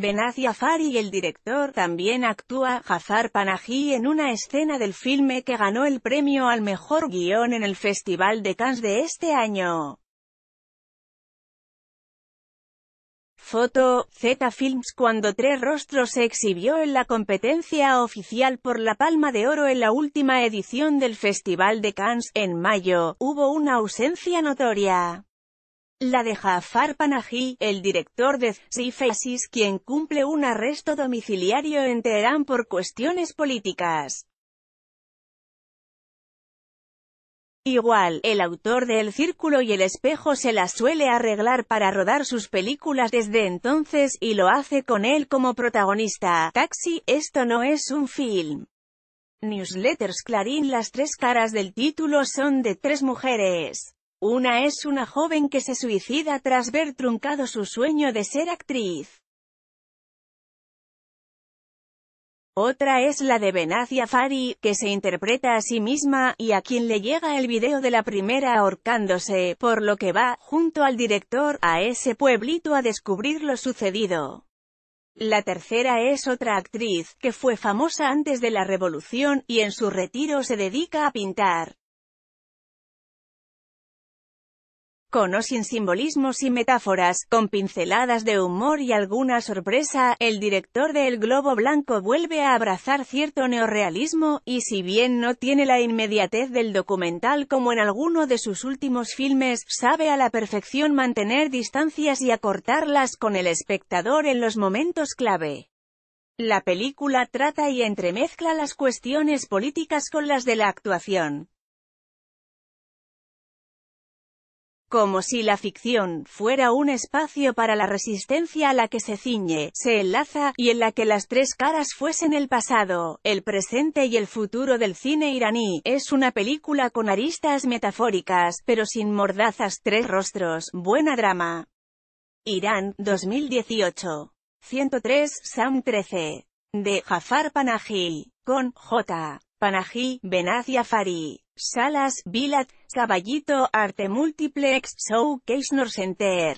Benazia Fari y el director también actúa Jafar Panají en una escena del filme que ganó el premio al mejor guión en el Festival de Cannes de este año. Foto, Z Films Cuando Tres Rostros se exhibió en la competencia oficial por la Palma de Oro en la última edición del Festival de Cannes, en mayo, hubo una ausencia notoria. La de Jafar Panahi, el director de Faces, quien cumple un arresto domiciliario en Teherán por cuestiones políticas. Igual, el autor de El Círculo y El Espejo se la suele arreglar para rodar sus películas desde entonces, y lo hace con él como protagonista. Taxi, esto no es un film. Newsletters Clarín Las tres caras del título son de tres mujeres. Una es una joven que se suicida tras ver truncado su sueño de ser actriz. Otra es la de Benazia Fari, que se interpreta a sí misma, y a quien le llega el video de la primera ahorcándose, por lo que va, junto al director, a ese pueblito a descubrir lo sucedido. La tercera es otra actriz, que fue famosa antes de la revolución, y en su retiro se dedica a pintar. con o sin simbolismos y metáforas, con pinceladas de humor y alguna sorpresa, el director de El Globo Blanco vuelve a abrazar cierto neorrealismo, y si bien no tiene la inmediatez del documental como en alguno de sus últimos filmes, sabe a la perfección mantener distancias y acortarlas con el espectador en los momentos clave. La película trata y entremezcla las cuestiones políticas con las de la actuación, como si la ficción fuera un espacio para la resistencia a la que se ciñe, se enlaza, y en la que las tres caras fuesen el pasado, el presente y el futuro del cine iraní. Es una película con aristas metafóricas, pero sin mordazas tres rostros, buena drama. Irán, 2018. 103, Sam 13. De Jafar Panahi, con J. Panahi, Benaz Fari, Salas, Bilat. Caballito Arte Multiplex Showcase North Center.